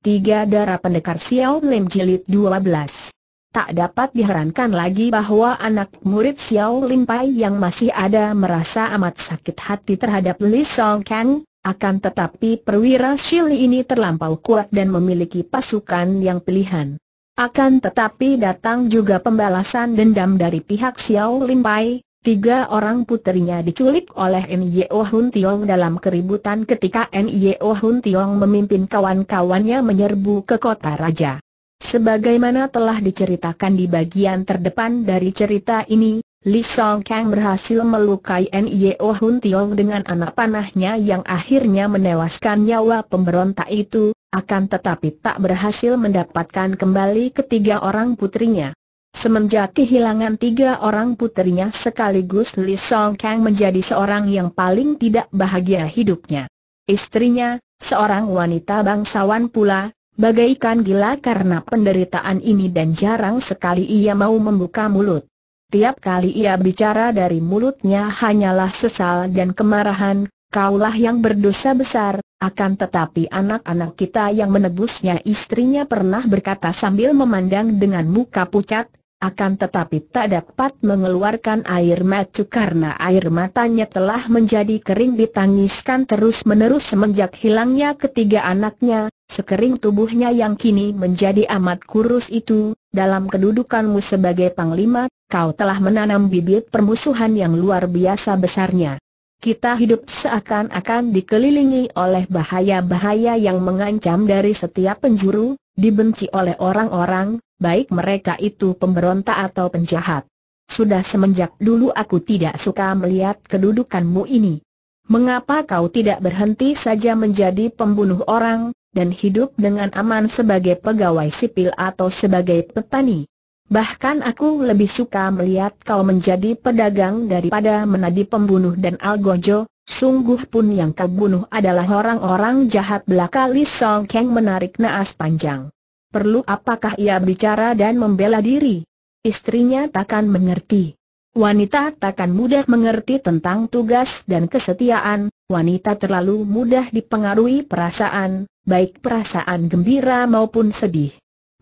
Tiga Darah Pendekar Xiao Lim Jilid 12 Tak dapat diherankan lagi bahwa anak murid Xiao Lim Pai yang masih ada merasa amat sakit hati terhadap Li Song Kang, akan tetapi perwira Shili ini terlampau kuat dan memiliki pasukan yang pilihan. Akan tetapi datang juga pembalasan dendam dari pihak Xiao Lim Pai, Tiga orang putrinya diculik oleh N.Y.O. Hun Tiong dalam keributan ketika N.Y.O. Hun Tiong memimpin kawan-kawannya menyerbu ke kota raja. Sebagaimana telah diceritakan di bagian terdepan dari cerita ini, Li Song Kang berhasil melukai N.Y.O. Hun Tiong dengan anak panahnya yang akhirnya menewaskan nyawa pemberontak itu, akan tetapi tak berhasil mendapatkan kembali ketiga orang putrinya. Semenjak kehilangan tiga orang putrinya sekaligus Li Song Kang menjadi seorang yang paling tidak bahagia hidupnya. Istrinya, seorang wanita bangsawan pula, bagaikan gila karena penderitaan ini dan jarang sekali ia mau membuka mulut. Tiap kali ia bicara dari mulutnya hanyalah sesal dan kemarahan, kaulah yang berdosa besar, akan tetapi anak-anak kita yang menebusnya istrinya pernah berkata sambil memandang dengan muka pucat, akan tetapi tak dapat mengeluarkan air mata karena air matanya telah menjadi kering ditangiskan terus-menerus semenjak hilangnya ketiga anaknya, sekering tubuhnya yang kini menjadi amat kurus itu, dalam kedudukanmu sebagai panglima, kau telah menanam bibit permusuhan yang luar biasa besarnya. Kita hidup seakan-akan dikelilingi oleh bahaya-bahaya yang mengancam dari setiap penjuru, dibenci oleh orang-orang, baik mereka itu pemberontak atau penjahat. Sudah semenjak dulu aku tidak suka melihat kedudukanmu ini. Mengapa kau tidak berhenti saja menjadi pembunuh orang, dan hidup dengan aman sebagai pegawai sipil atau sebagai petani? Bahkan aku lebih suka melihat kau menjadi pedagang daripada menadi pembunuh dan algojo, Sungguh pun yang kau bunuh adalah orang-orang jahat belaka Li Song Kang menarik naas panjang. Perlu apakah ia bicara dan membela diri? Istrinya takkan mengerti. Wanita takkan mudah mengerti tentang tugas dan kesetiaan, wanita terlalu mudah dipengaruhi perasaan, baik perasaan gembira maupun sedih.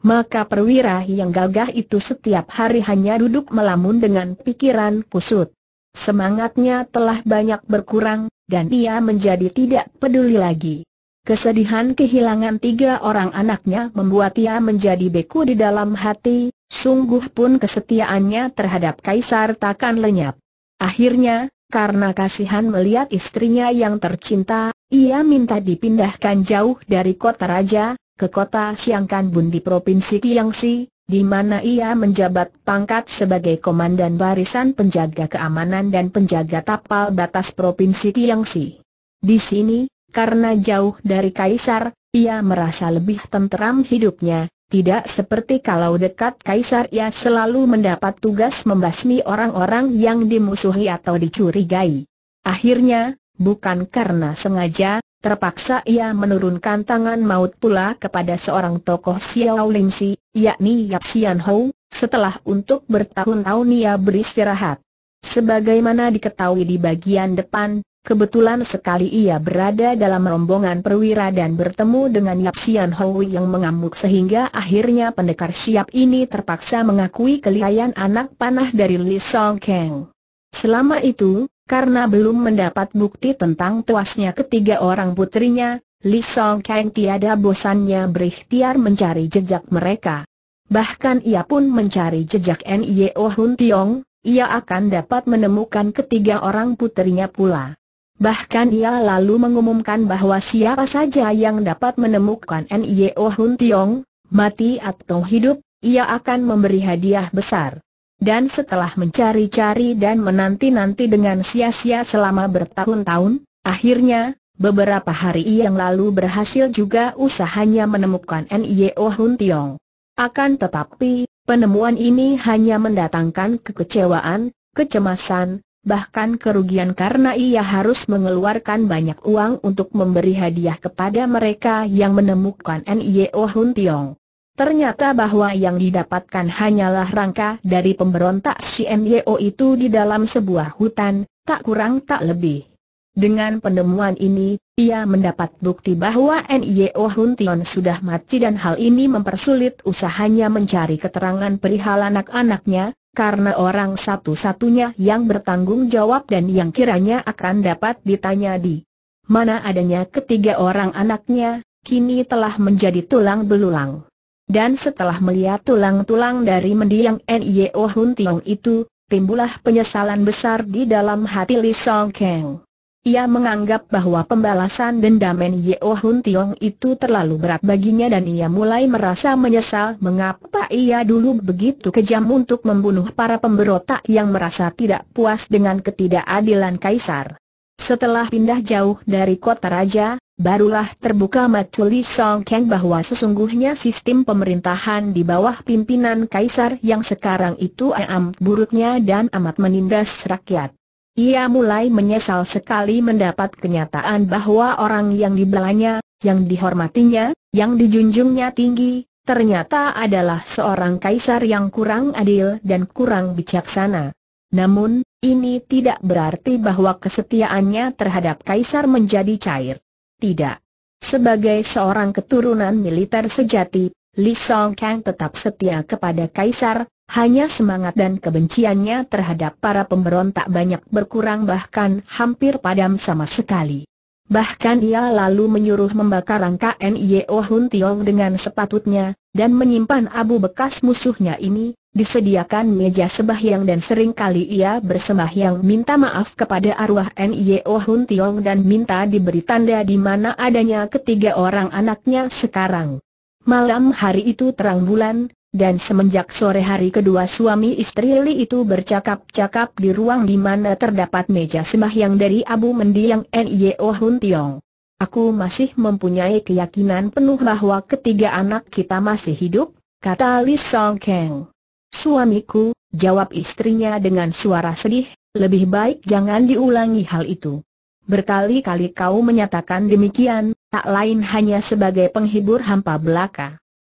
Maka perwira yang gagah itu setiap hari hanya duduk melamun dengan pikiran kusut. Semangatnya telah banyak berkurang, dan ia menjadi tidak peduli lagi. Kesedihan kehilangan tiga orang anaknya membuat ia menjadi beku di dalam hati, sungguh pun kesetiaannya terhadap Kaisar takkan lenyap. Akhirnya, karena kasihan melihat istrinya yang tercinta, ia minta dipindahkan jauh dari kota raja, ke kota Siangkanbun di Provinsi Tiangsi, di mana ia menjabat pangkat sebagai Komandan Barisan Penjaga Keamanan dan Penjaga Tapal Batas Provinsi Tiangsi. Di sini, karena jauh dari Kaisar, ia merasa lebih tenteram hidupnya, tidak seperti kalau dekat Kaisar ia selalu mendapat tugas membasmi orang-orang yang dimusuhi atau dicurigai. Akhirnya, bukan karena sengaja, Terpaksa ia menurunkan tangan maut pula kepada seorang tokoh Xiao Lim Si, yakni Yap Sian Hou, setelah untuk bertahun-tahun ia beristirahat. Sebagaimana diketahui di bagian depan, kebetulan sekali ia berada dalam rombongan perwira dan bertemu dengan Yap Sian Hou yang mengamuk sehingga akhirnya pendekar siap ini terpaksa mengakui kelihayan anak panah dari Li Song Kang. Selama itu, karena belum mendapat bukti tentang tuasnya ketiga orang putrinya, Li Song Kang tiada bosannya berikhtiar mencari jejak mereka. Bahkan ia pun mencari jejak Nio oh Hun Tiong, ia akan dapat menemukan ketiga orang putrinya pula. Bahkan ia lalu mengumumkan bahwa siapa saja yang dapat menemukan Nio oh Hun Tiong, mati atau hidup, ia akan memberi hadiah besar. Dan setelah mencari-cari dan menanti-nanti dengan sia-sia selama bertahun-tahun, akhirnya, beberapa hari yang lalu berhasil juga usahanya menemukan N.I.O. Oh Hun Tiong. Akan tetapi, penemuan ini hanya mendatangkan kekecewaan, kecemasan, bahkan kerugian karena ia harus mengeluarkan banyak uang untuk memberi hadiah kepada mereka yang menemukan N.I.O. Oh Hun Tiong. Ternyata bahwa yang didapatkan hanyalah rangka dari pemberontak si itu di dalam sebuah hutan, tak kurang tak lebih. Dengan penemuan ini, ia mendapat bukti bahwa NYO Huntion sudah mati dan hal ini mempersulit usahanya mencari keterangan perihal anak-anaknya, karena orang satu-satunya yang bertanggung jawab dan yang kiranya akan dapat ditanya di mana adanya ketiga orang anaknya, kini telah menjadi tulang belulang dan setelah melihat tulang-tulang dari mendiang Nio Hun Tiong itu, timbullah penyesalan besar di dalam hati Li Song Kang. Ia menganggap bahwa pembalasan dendam Nio Hun Tiong itu terlalu berat baginya dan ia mulai merasa menyesal mengapa ia dulu begitu kejam untuk membunuh para pemberontak yang merasa tidak puas dengan ketidakadilan Kaisar. Setelah pindah jauh dari kota raja, barulah terbuka mata Li Song Kang bahwa sesungguhnya sistem pemerintahan di bawah pimpinan kaisar yang sekarang itu amat buruknya dan amat menindas rakyat. Ia mulai menyesal sekali mendapat kenyataan bahwa orang yang dibelanya, yang dihormatinya, yang dijunjungnya tinggi, ternyata adalah seorang kaisar yang kurang adil dan kurang bijaksana. Namun, ini tidak berarti bahwa kesetiaannya terhadap Kaisar menjadi cair. Tidak. Sebagai seorang keturunan militer sejati, Li Song Kang tetap setia kepada Kaisar, hanya semangat dan kebenciannya terhadap para pemberontak banyak berkurang bahkan hampir padam sama sekali. Bahkan ia lalu menyuruh membakar rangka Nio Hun Tiong dengan sepatutnya, dan menyimpan abu bekas musuhnya ini, disediakan meja sembahyang dan seringkali ia bersembahyang minta maaf kepada arwah Nio Hun Tiong dan minta diberi tanda di mana adanya ketiga orang anaknya sekarang. Malam hari itu terang bulan, dan semenjak sore hari kedua suami istri Li itu bercakap-cakap di ruang di mana terdapat meja sembahyang dari Abu Mendiang N.I.O. Hun Tiong. Aku masih mempunyai keyakinan penuh bahwa ketiga anak kita masih hidup, kata Li Song Kang. Suamiku, jawab istrinya dengan suara sedih, lebih baik jangan diulangi hal itu. Berkali-kali kau menyatakan demikian, tak lain hanya sebagai penghibur hampa belaka.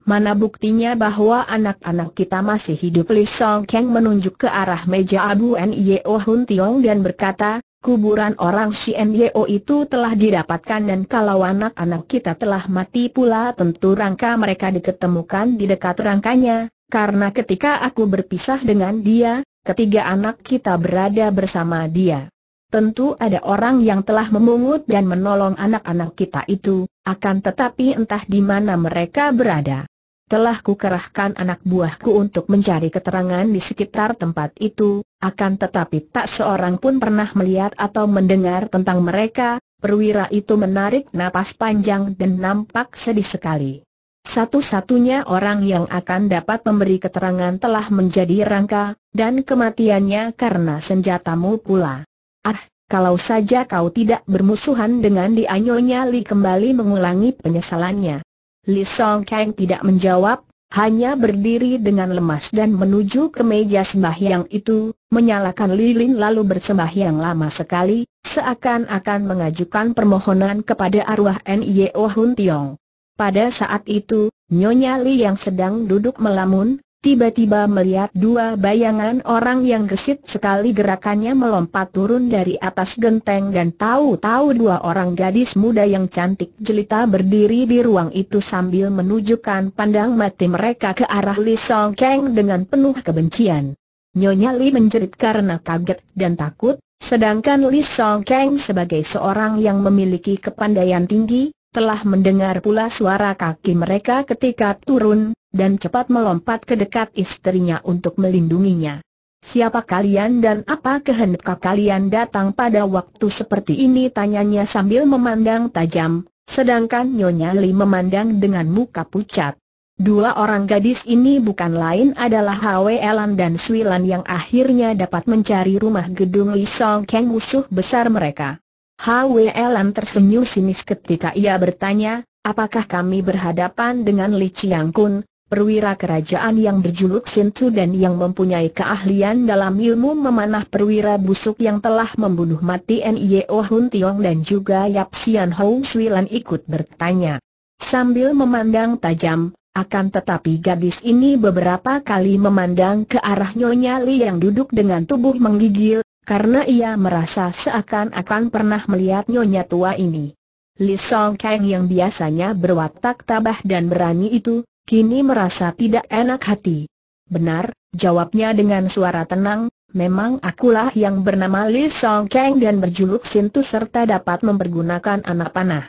Mana buktinya bahwa anak-anak kita masih hidup Li Song Kang menunjuk ke arah meja Abu O Hun Tiong dan berkata, kuburan orang si Yeoh itu telah didapatkan dan kalau anak-anak kita telah mati pula tentu rangka mereka diketemukan di dekat rangkanya, karena ketika aku berpisah dengan dia, ketiga anak kita berada bersama dia. Tentu ada orang yang telah memungut dan menolong anak-anak kita itu, akan tetapi entah di mana mereka berada. Telah kukerahkan anak buahku untuk mencari keterangan di sekitar tempat itu, akan tetapi tak seorang pun pernah melihat atau mendengar tentang mereka, perwira itu menarik napas panjang dan nampak sedih sekali. Satu-satunya orang yang akan dapat memberi keterangan telah menjadi rangka, dan kematiannya karena senjatamu pula. Ah, kalau saja kau tidak bermusuhan dengan dianyonya Li kembali mengulangi penyesalannya. Li Song Kang tidak menjawab, hanya berdiri dengan lemas dan menuju ke meja sembahyang itu, menyalakan lilin lalu bersembahyang lama sekali, seakan-akan mengajukan permohonan kepada arwah Nio Hun Tiong. Pada saat itu, Nyonya Li yang sedang duduk melamun, tiba-tiba melihat dua bayangan orang yang gesit sekali gerakannya melompat turun dari atas genteng dan tahu-tahu dua orang gadis muda yang cantik jelita berdiri di ruang itu sambil menunjukkan pandang mati mereka ke arah Li Song Kang dengan penuh kebencian. Nyonya Li menjerit karena kaget dan takut, sedangkan Li Song Kang sebagai seorang yang memiliki kepandaian tinggi, telah mendengar pula suara kaki mereka ketika turun, dan cepat melompat ke dekat istrinya untuk melindunginya. Siapa kalian dan apa kehendak kalian datang pada waktu seperti ini tanyanya sambil memandang tajam, sedangkan Nyonya Li memandang dengan muka pucat. Dua orang gadis ini bukan lain adalah Hwe Elan dan Swilan yang akhirnya dapat mencari rumah gedung Li Song Kang musuh besar mereka. Hwe Elan tersenyum sinis ketika ia bertanya, apakah kami berhadapan dengan Li Chiang Kun, perwira kerajaan yang berjuluk Sintu dan yang mempunyai keahlian dalam ilmu memanah perwira busuk yang telah membunuh mati N.I.O. Oh Hun Tiong dan juga Yap Sian Hou Sui Lan ikut bertanya. Sambil memandang tajam, akan tetapi gadis ini beberapa kali memandang ke arah Nyonya Li yang duduk dengan tubuh menggigil, karena ia merasa seakan-akan pernah melihat Nyonya tua ini. Li Song Kang yang biasanya berwatak tabah dan berani itu, kini merasa tidak enak hati. Benar, jawabnya dengan suara tenang, memang akulah yang bernama Li Song Kang dan berjuluk Sintu serta dapat mempergunakan anak panah.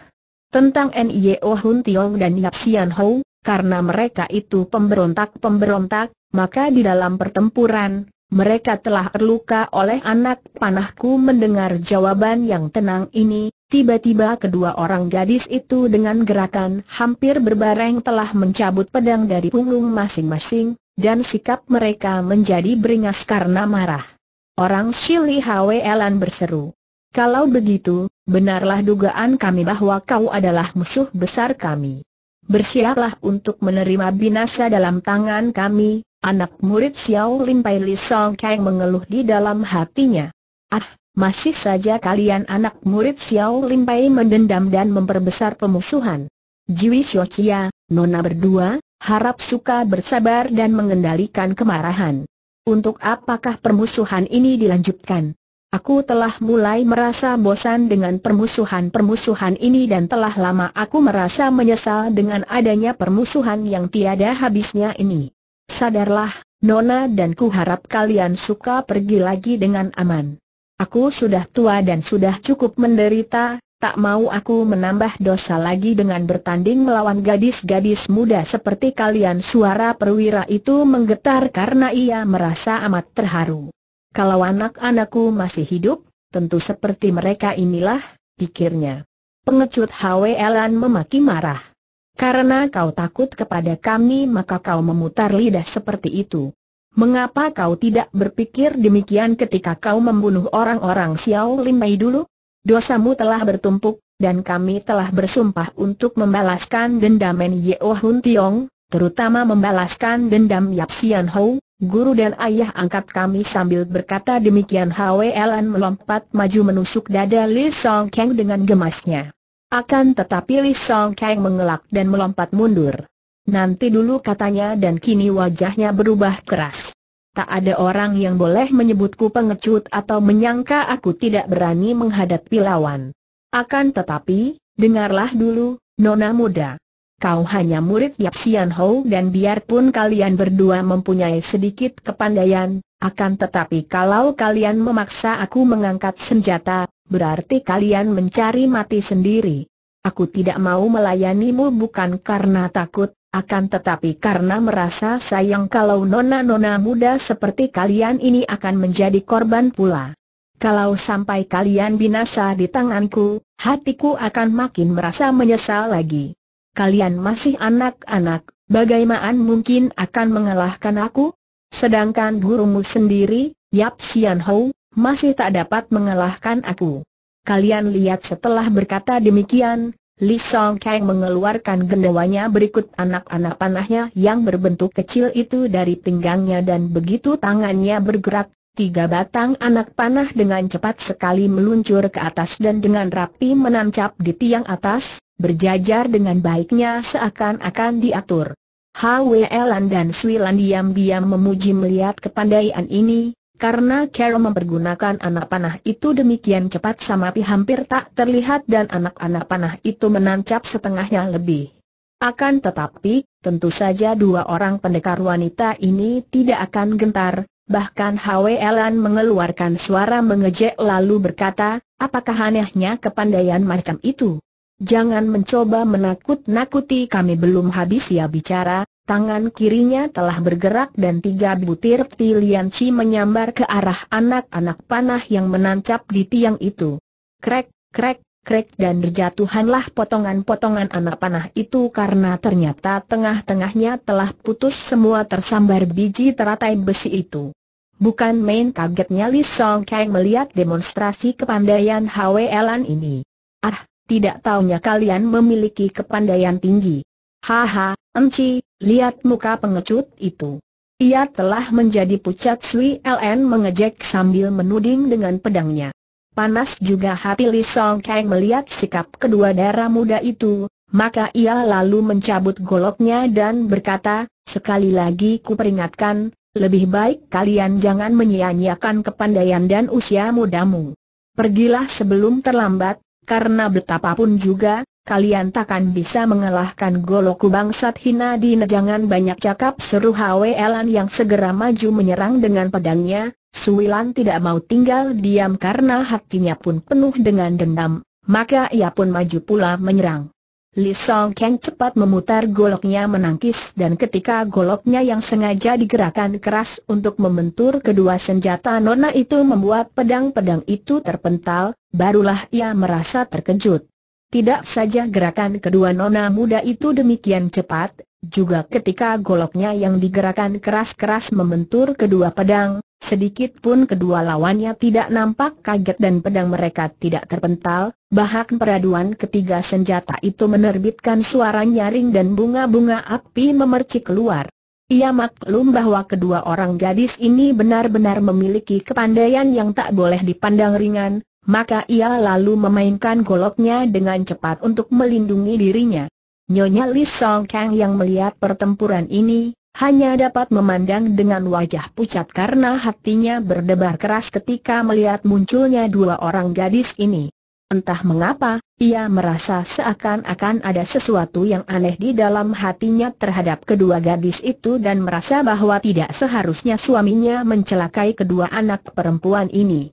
Tentang N.I.O. Oh Hun Tiong dan Yap Sian Ho, karena mereka itu pemberontak-pemberontak, maka di dalam pertempuran, mereka telah terluka oleh anak panahku mendengar jawaban yang tenang ini, Tiba-tiba kedua orang gadis itu dengan gerakan hampir berbareng telah mencabut pedang dari punggung masing-masing, dan sikap mereka menjadi beringas karena marah. Orang Shili Elan berseru. Kalau begitu, benarlah dugaan kami bahwa kau adalah musuh besar kami. Bersiaplah untuk menerima binasa dalam tangan kami, anak murid Xiao Lim Pai Li Song Kang mengeluh di dalam hatinya. Ah, masih saja kalian anak murid Xiao Pai mendendam dan memperbesar pemusuhan. Jiwi Chia, Nona berdua, harap suka bersabar dan mengendalikan kemarahan. Untuk apakah permusuhan ini dilanjutkan? Aku telah mulai merasa bosan dengan permusuhan-permusuhan ini dan telah lama aku merasa menyesal dengan adanya permusuhan yang tiada habisnya ini. Sadarlah, Nona dan ku harap kalian suka pergi lagi dengan aman. Aku sudah tua dan sudah cukup menderita, tak mau aku menambah dosa lagi dengan bertanding melawan gadis-gadis muda seperti kalian Suara perwira itu menggetar karena ia merasa amat terharu Kalau anak-anakku masih hidup, tentu seperti mereka inilah, pikirnya Pengecut Elan memaki marah Karena kau takut kepada kami maka kau memutar lidah seperti itu Mengapa kau tidak berpikir demikian ketika kau membunuh orang-orang Xiao Mei dulu? Dosamu telah bertumpuk, dan kami telah bersumpah untuk membalaskan dendam Men Yeo Hun Tiong, terutama membalaskan dendam Yap Sian Hou, guru dan ayah angkat kami sambil berkata demikian Hwe Lan melompat maju menusuk dada Li Song Kang dengan gemasnya. Akan tetapi Li Song Kang mengelak dan melompat mundur. Nanti dulu katanya dan kini wajahnya berubah keras. Tak ada orang yang boleh menyebutku pengecut atau menyangka aku tidak berani menghadapi lawan. Akan tetapi, dengarlah dulu, Nona muda. Kau hanya murid Yap Sian Ho dan biarpun kalian berdua mempunyai sedikit kepandaian, akan tetapi kalau kalian memaksa aku mengangkat senjata, berarti kalian mencari mati sendiri. Aku tidak mau melayanimu bukan karena takut, akan tetapi karena merasa sayang kalau nona-nona muda seperti kalian ini akan menjadi korban pula. Kalau sampai kalian binasa di tanganku, hatiku akan makin merasa menyesal lagi. Kalian masih anak-anak, bagaimana mungkin akan mengalahkan aku? Sedangkan gurumu sendiri, Yap Sian Hou, masih tak dapat mengalahkan aku. Kalian lihat setelah berkata demikian, Li Song Kang mengeluarkan gendawanya berikut anak-anak panahnya yang berbentuk kecil itu dari pinggangnya dan begitu tangannya bergerak, tiga batang anak panah dengan cepat sekali meluncur ke atas dan dengan rapi menancap di tiang atas, berjajar dengan baiknya seakan-akan diatur. Hwelan dan Swilan diam-diam memuji melihat kepandaian ini, karena Carol mempergunakan anak panah itu demikian cepat Samapi hampir tak terlihat dan anak-anak panah itu menancap setengahnya lebih. Akan tetapi, tentu saja dua orang pendekar wanita ini tidak akan gentar, bahkan Hwelan mengeluarkan suara mengejek lalu berkata, apakah anehnya kepandaian macam itu? Jangan mencoba menakut-nakuti kami belum habis ya bicara, Tangan kirinya telah bergerak dan tiga butir Chi menyambar ke arah anak-anak panah yang menancap di tiang itu. Krek, krek, krek dan berjatuhanlah potongan-potongan anak panah itu karena ternyata tengah-tengahnya telah putus semua tersambar biji teratai besi itu. Bukan main kagetnya Li Song Kang melihat demonstrasi kepandaian Elan ini. Ah, tidak taunya kalian memiliki kepandaian tinggi. Haha, Enci, Lihat muka pengecut itu. Ia telah menjadi pucat Sui LN mengejek sambil menuding dengan pedangnya. Panas juga hati Li Song Kang melihat sikap kedua darah muda itu, maka ia lalu mencabut goloknya dan berkata, sekali lagi ku peringatkan, lebih baik kalian jangan menyia-nyiakan kepandaian dan usia mudamu. Pergilah sebelum terlambat, karena betapapun juga, kalian takkan bisa mengalahkan goloku bangsat hina di jangan banyak cakap seru Hwelan yang segera maju menyerang dengan pedangnya, Suwilan tidak mau tinggal diam karena hatinya pun penuh dengan dendam, maka ia pun maju pula menyerang. Li Song Kang cepat memutar goloknya menangkis dan ketika goloknya yang sengaja digerakkan keras untuk membentur kedua senjata nona itu membuat pedang-pedang itu terpental, barulah ia merasa terkejut. Tidak saja gerakan kedua nona muda itu demikian cepat, juga ketika goloknya yang digerakkan keras-keras membentur kedua pedang, sedikit pun kedua lawannya tidak nampak kaget dan pedang mereka tidak terpental, bahkan peraduan ketiga senjata itu menerbitkan suara nyaring dan bunga-bunga api memercik keluar. Ia maklum bahwa kedua orang gadis ini benar-benar memiliki kepandaian yang tak boleh dipandang ringan, maka ia lalu memainkan goloknya dengan cepat untuk melindungi dirinya. Nyonya Li Song Kang yang melihat pertempuran ini, hanya dapat memandang dengan wajah pucat karena hatinya berdebar keras ketika melihat munculnya dua orang gadis ini. Entah mengapa, ia merasa seakan-akan ada sesuatu yang aneh di dalam hatinya terhadap kedua gadis itu dan merasa bahwa tidak seharusnya suaminya mencelakai kedua anak perempuan ini.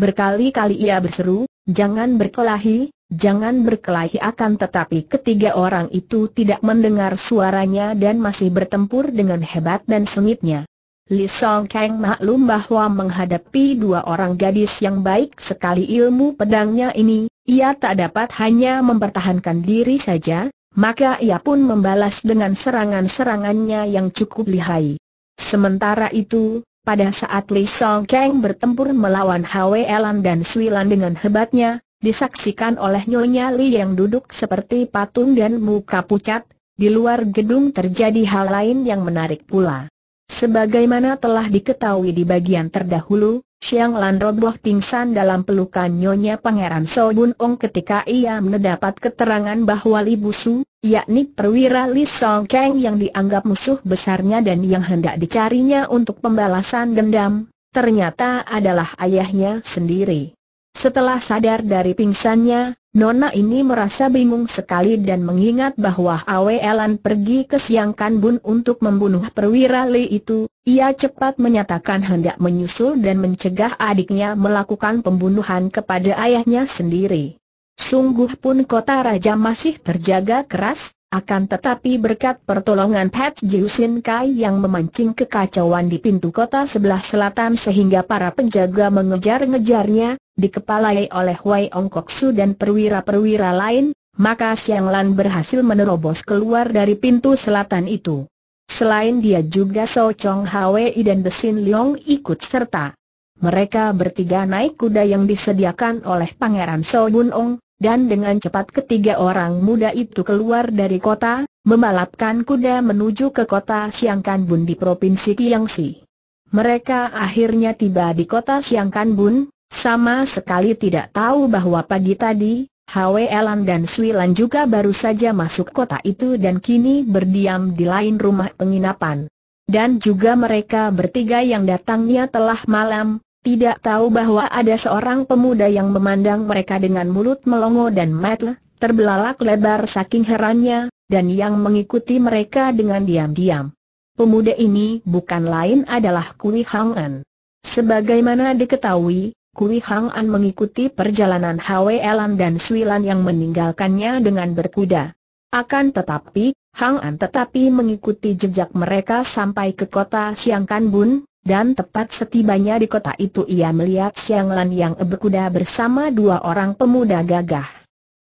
Berkali-kali ia berseru, jangan berkelahi, jangan berkelahi akan tetapi ketiga orang itu tidak mendengar suaranya dan masih bertempur dengan hebat dan sengitnya. Li Song Kang maklum bahwa menghadapi dua orang gadis yang baik sekali ilmu pedangnya ini, ia tak dapat hanya mempertahankan diri saja, maka ia pun membalas dengan serangan-serangannya yang cukup lihai. Sementara itu, pada saat Li Song Kang bertempur melawan Hwe Elan dan Sui Lan dengan hebatnya, disaksikan oleh Nyonya Li yang duduk seperti patung dan muka pucat, di luar gedung terjadi hal lain yang menarik pula. Sebagaimana telah diketahui di bagian terdahulu, Xiang Lan roboh pingsan dalam pelukan Nyonya Pangeran So Bun Ong ketika ia mendapat keterangan bahwa Li Busu, yakni perwira Li Song Kang yang dianggap musuh besarnya dan yang hendak dicarinya untuk pembalasan dendam, ternyata adalah ayahnya sendiri. Setelah sadar dari pingsannya, Nona ini merasa bingung sekali dan mengingat bahwa Awe Elan pergi ke Siang Kanbun untuk membunuh perwira Li itu, ia cepat menyatakan hendak menyusul dan mencegah adiknya melakukan pembunuhan kepada ayahnya sendiri. Sungguh pun kota raja masih terjaga keras, akan tetapi berkat pertolongan Pat Jiusin Kai yang memancing kekacauan di pintu kota sebelah selatan sehingga para penjaga mengejar-ngejarnya, dikepalai oleh Wei Ong Su dan perwira-perwira lain, maka Xiang Lan berhasil menerobos keluar dari pintu selatan itu. Selain dia juga So Chong Hwei dan Besin Leong ikut serta. Mereka bertiga naik kuda yang disediakan oleh Pangeran So Bun Ong, dan dengan cepat ketiga orang muda itu keluar dari kota, membalapkan kuda menuju ke kota Siangkanbun di Provinsi Kiangsi. Mereka akhirnya tiba di kota Siangkanbun, sama sekali tidak tahu bahwa pagi tadi, Hwe Elan dan Sui Lan juga baru saja masuk kota itu dan kini berdiam di lain rumah penginapan. Dan juga mereka bertiga yang datangnya telah malam, tidak tahu bahwa ada seorang pemuda yang memandang mereka dengan mulut melongo dan mata terbelalak lebar saking herannya, dan yang mengikuti mereka dengan diam-diam. Pemuda ini bukan lain adalah Kui Hang An. Sebagaimana diketahui, Kui Hang An mengikuti perjalanan Hwe Elan dan Sui Lan yang meninggalkannya dengan berkuda. Akan tetapi, Hang An tetapi mengikuti jejak mereka sampai ke kota Siangkan Bun, dan tepat setibanya di kota itu ia melihat Siang Lan yang berkuda bersama dua orang pemuda gagah.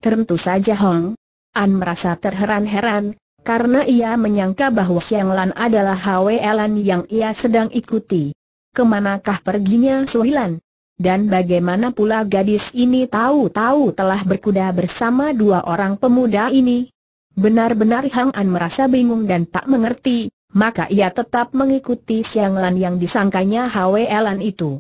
Tentu saja Hong An merasa terheran-heran, karena ia menyangka bahwa Siang Lan adalah Lan yang ia sedang ikuti. Kemanakah perginya Lan? Dan bagaimana pula gadis ini tahu-tahu telah berkuda bersama dua orang pemuda ini? Benar-benar Hong An merasa bingung dan tak mengerti, maka ia tetap mengikuti Siang Lan yang disangkanya Hwe Lan itu.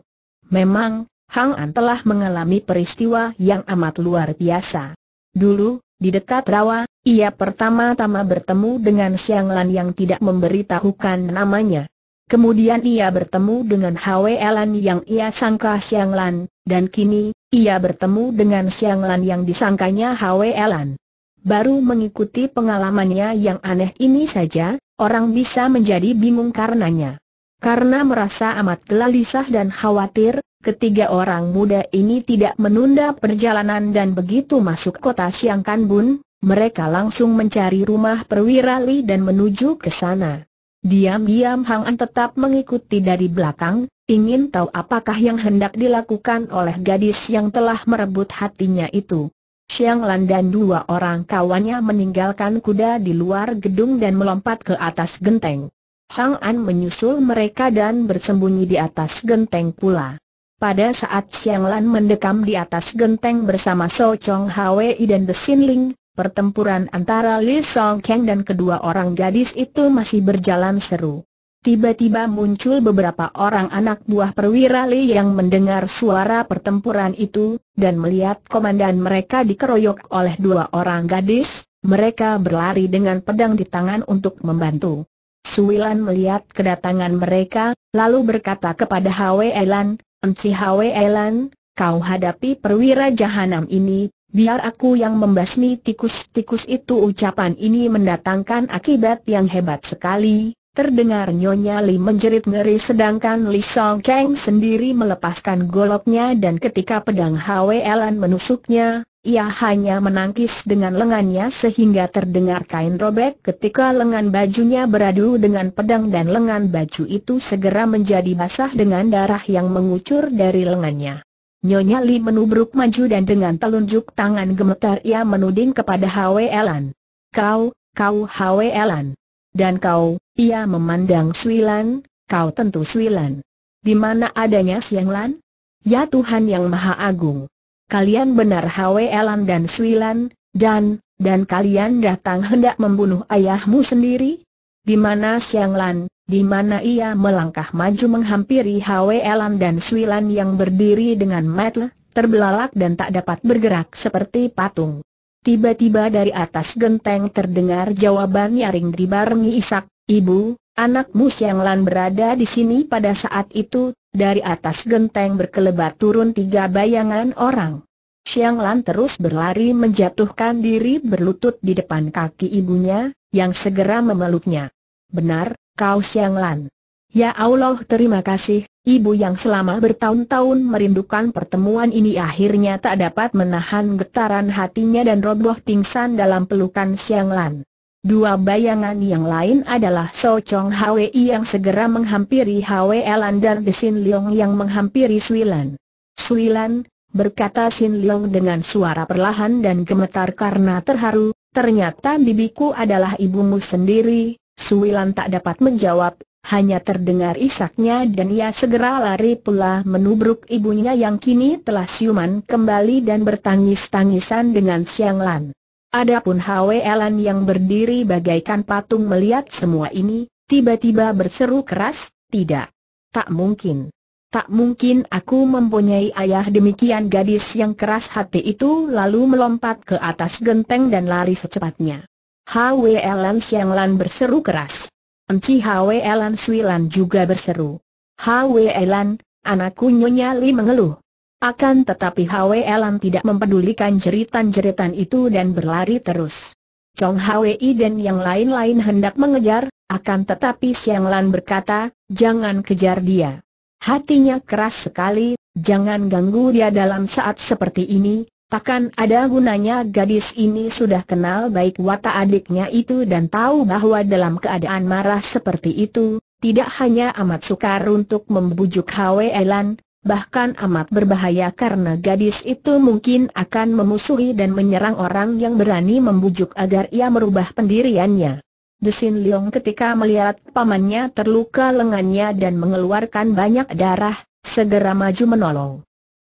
Memang, Hang An telah mengalami peristiwa yang amat luar biasa. Dulu, di dekat rawa, ia pertama-tama bertemu dengan Siang Lan yang tidak memberitahukan namanya. Kemudian ia bertemu dengan Hwe Lan yang ia sangka Siang Lan, dan kini, ia bertemu dengan Siang Lan yang disangkanya Hwe Lan. Baru mengikuti pengalamannya yang aneh ini saja, Orang bisa menjadi bingung karenanya. Karena merasa amat gelisah dan khawatir, ketiga orang muda ini tidak menunda perjalanan dan begitu masuk kota Siangkanbun, mereka langsung mencari rumah perwira Li dan menuju ke sana. Diam-diam Hang An tetap mengikuti dari belakang, ingin tahu apakah yang hendak dilakukan oleh gadis yang telah merebut hatinya itu. Xiang Lan dan dua orang kawannya meninggalkan kuda di luar gedung dan melompat ke atas genteng. Hang An menyusul mereka dan bersembunyi di atas genteng pula. Pada saat Xiang Lan mendekam di atas genteng bersama So Chong Hwi dan The Sin Ling, pertempuran antara Li Song Kang dan kedua orang gadis itu masih berjalan seru. Tiba-tiba muncul beberapa orang anak buah perwira Li yang mendengar suara pertempuran itu, dan melihat komandan mereka dikeroyok oleh dua orang gadis, mereka berlari dengan pedang di tangan untuk membantu. Suilan melihat kedatangan mereka, lalu berkata kepada Hwe Elan, Enci Hwe Elan, kau hadapi perwira jahanam ini, biar aku yang membasmi tikus-tikus itu ucapan ini mendatangkan akibat yang hebat sekali, Terdengar Nyonya Li menjerit ngeri sedangkan Li Song Kang sendiri melepaskan goloknya dan ketika pedang Elan menusuknya, ia hanya menangkis dengan lengannya sehingga terdengar kain robek ketika lengan bajunya beradu dengan pedang dan lengan baju itu segera menjadi basah dengan darah yang mengucur dari lengannya. Nyonya Li menubruk maju dan dengan telunjuk tangan gemetar ia menuding kepada Elan. Kau, kau Elan, Dan kau, ia memandang Suilan, kau tentu Suilan. Di mana adanya Siang Lan? Ya Tuhan yang Maha Agung. Kalian benar Hwe Elan dan Suilan, dan, dan kalian datang hendak membunuh ayahmu sendiri? Di mana Siang Lan, di mana ia melangkah maju menghampiri Hwe Elan dan Suilan yang berdiri dengan matlah, terbelalak dan tak dapat bergerak seperti patung. Tiba-tiba dari atas genteng terdengar jawaban nyaring dibarengi isak, Ibu, anakmu Siang Lan berada di sini pada saat itu, dari atas genteng berkelebat turun tiga bayangan orang. Siang Lan terus berlari menjatuhkan diri berlutut di depan kaki ibunya, yang segera memeluknya. Benar, kau Siang Lan. Ya Allah terima kasih, ibu yang selama bertahun-tahun merindukan pertemuan ini akhirnya tak dapat menahan getaran hatinya dan roboh pingsan dalam pelukan Siang Lan. Dua bayangan yang lain adalah So Chong Hwi yang segera menghampiri Hwi Lan dan Desin Leong yang menghampiri Sui Lan. Sui Lan, berkata Sin Leong dengan suara perlahan dan gemetar karena terharu, ternyata bibiku adalah ibumu sendiri, Suwilan tak dapat menjawab, hanya terdengar isaknya dan ia segera lari pula menubruk ibunya yang kini telah siuman kembali dan bertangis-tangisan dengan Siang Lan. Adapun Elan yang berdiri bagaikan patung melihat semua ini, tiba-tiba berseru keras, tidak. Tak mungkin. Tak mungkin aku mempunyai ayah demikian gadis yang keras hati itu lalu melompat ke atas genteng dan lari secepatnya. Hwelan Siang Lan berseru keras. Enci Hwe Elan Sui Lan juga berseru. Hwe Elan, anakku Nyonya Li mengeluh. Akan tetapi Hwe Elan tidak mempedulikan jeritan-jeritan itu dan berlari terus. Chong I dan yang lain-lain hendak mengejar, akan tetapi Siang Lan berkata, jangan kejar dia. Hatinya keras sekali, jangan ganggu dia dalam saat seperti ini, Takkan ada gunanya gadis ini sudah kenal baik watak adiknya itu dan tahu bahwa dalam keadaan marah seperti itu, tidak hanya amat sukar untuk membujuk Hwe Elan, bahkan amat berbahaya karena gadis itu mungkin akan memusuhi dan menyerang orang yang berani membujuk agar ia merubah pendiriannya. Desin Leong ketika melihat pamannya terluka lengannya dan mengeluarkan banyak darah, segera maju menolong.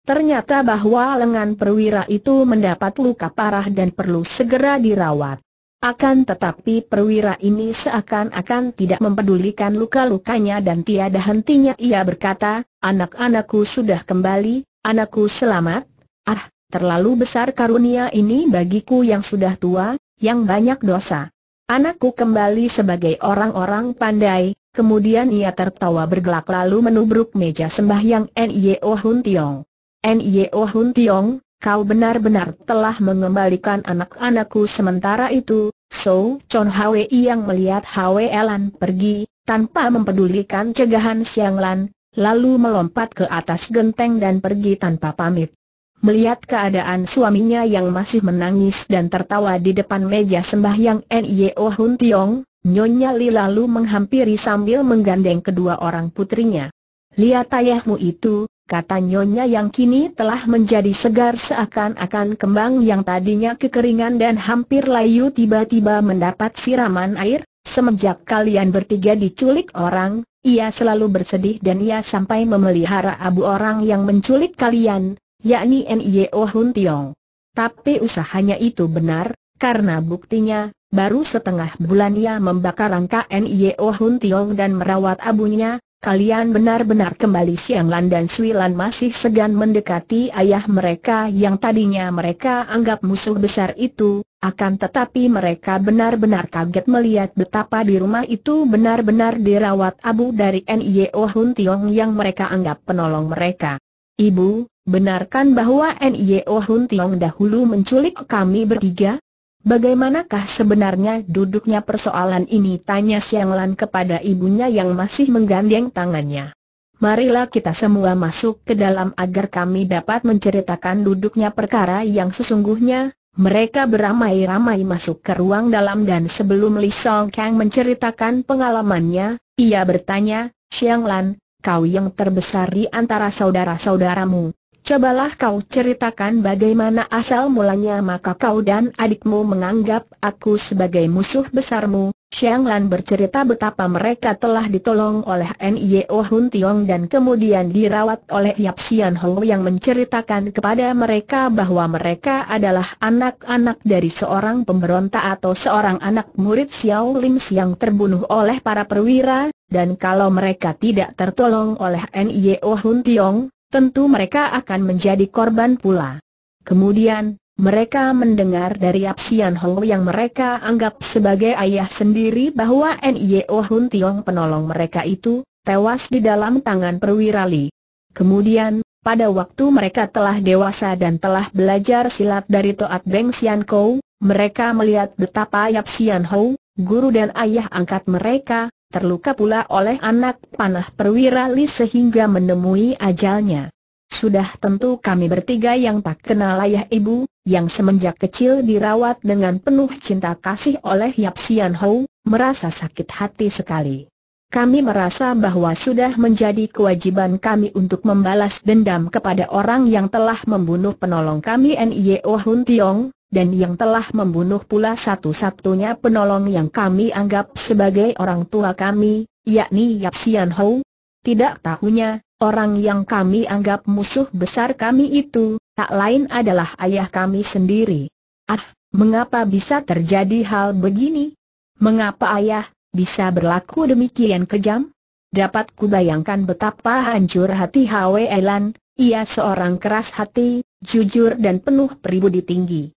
Ternyata bahwa lengan perwira itu mendapat luka parah dan perlu segera dirawat. Akan tetapi perwira ini seakan-akan tidak mempedulikan luka-lukanya dan tiada hentinya ia berkata, anak-anakku sudah kembali, anakku selamat, ah, terlalu besar karunia ini bagiku yang sudah tua, yang banyak dosa. Anakku kembali sebagai orang-orang pandai, kemudian ia tertawa bergelak lalu menubruk meja sembahyang N.Y.O. Hun Tiong. Nio Hun Tiong, kau benar-benar telah mengembalikan anak-anakku sementara itu, So Chon Hwi yang melihat Hwi Elan pergi, tanpa mempedulikan cegahan Siang Lan, lalu melompat ke atas genteng dan pergi tanpa pamit. Melihat keadaan suaminya yang masih menangis dan tertawa di depan meja sembahyang Nio Hun Tiong, Nyonya Li lalu menghampiri sambil menggandeng kedua orang putrinya. Lihat ayahmu itu, kata nyonya yang kini telah menjadi segar seakan-akan kembang yang tadinya kekeringan dan hampir layu tiba-tiba mendapat siraman air, semenjak kalian bertiga diculik orang, ia selalu bersedih dan ia sampai memelihara abu orang yang menculik kalian, yakni N.I.O. Hun Tiong. Tapi usahanya itu benar, karena buktinya, baru setengah bulan ia membakar rangka N.I.O. Hun Tiong dan merawat abunya, Kalian benar-benar kembali Siang Lan dan Sui Lan masih segan mendekati ayah mereka yang tadinya mereka anggap musuh besar itu, akan tetapi mereka benar-benar kaget melihat betapa di rumah itu benar-benar dirawat abu dari N.I.O. Hun Tiong yang mereka anggap penolong mereka. Ibu, benarkan bahwa N.I.O. Hun Tiong dahulu menculik kami bertiga? Bagaimanakah sebenarnya duduknya persoalan ini? Tanya Siang kepada ibunya yang masih menggandeng tangannya. Marilah kita semua masuk ke dalam agar kami dapat menceritakan duduknya perkara yang sesungguhnya, mereka beramai-ramai masuk ke ruang dalam dan sebelum Li Song Kang menceritakan pengalamannya, ia bertanya, Sianglan, kau yang terbesar di antara saudara-saudaramu, Cobalah kau ceritakan bagaimana asal mulanya maka kau dan adikmu menganggap aku sebagai musuh besarmu. Xiang Lan bercerita betapa mereka telah ditolong oleh Nio Hun Tiong dan kemudian dirawat oleh Yap Sian Ho yang menceritakan kepada mereka bahwa mereka adalah anak-anak dari seorang pemberontak atau seorang anak murid Xiao Lim yang terbunuh oleh para perwira, dan kalau mereka tidak tertolong oleh Nio Hun Tiong, tentu mereka akan menjadi korban pula. Kemudian, mereka mendengar dari Apsian Ho yang mereka anggap sebagai ayah sendiri bahwa Nio Hun Tiong penolong mereka itu, tewas di dalam tangan perwira Li. Kemudian, pada waktu mereka telah dewasa dan telah belajar silat dari Toat Beng Sian Kou, mereka melihat betapa Yap Sian Ho, guru dan ayah angkat mereka, terluka pula oleh anak panah perwira Li sehingga menemui ajalnya. Sudah tentu kami bertiga yang tak kenal ayah ibu, yang semenjak kecil dirawat dengan penuh cinta kasih oleh Yap Sian Hou, merasa sakit hati sekali. Kami merasa bahwa sudah menjadi kewajiban kami untuk membalas dendam kepada orang yang telah membunuh penolong kami N.I.O. E Hun Tiong, dan yang telah membunuh pula satu-satunya penolong yang kami anggap sebagai orang tua kami, yakni Yap Sian Ho. Tidak tahunya, orang yang kami anggap musuh besar kami itu, tak lain adalah ayah kami sendiri. Ah, mengapa bisa terjadi hal begini? Mengapa ayah, bisa berlaku demikian kejam? Dapat kubayangkan betapa hancur hati Hwe Elan, ia seorang keras hati, jujur dan penuh pribudi tinggi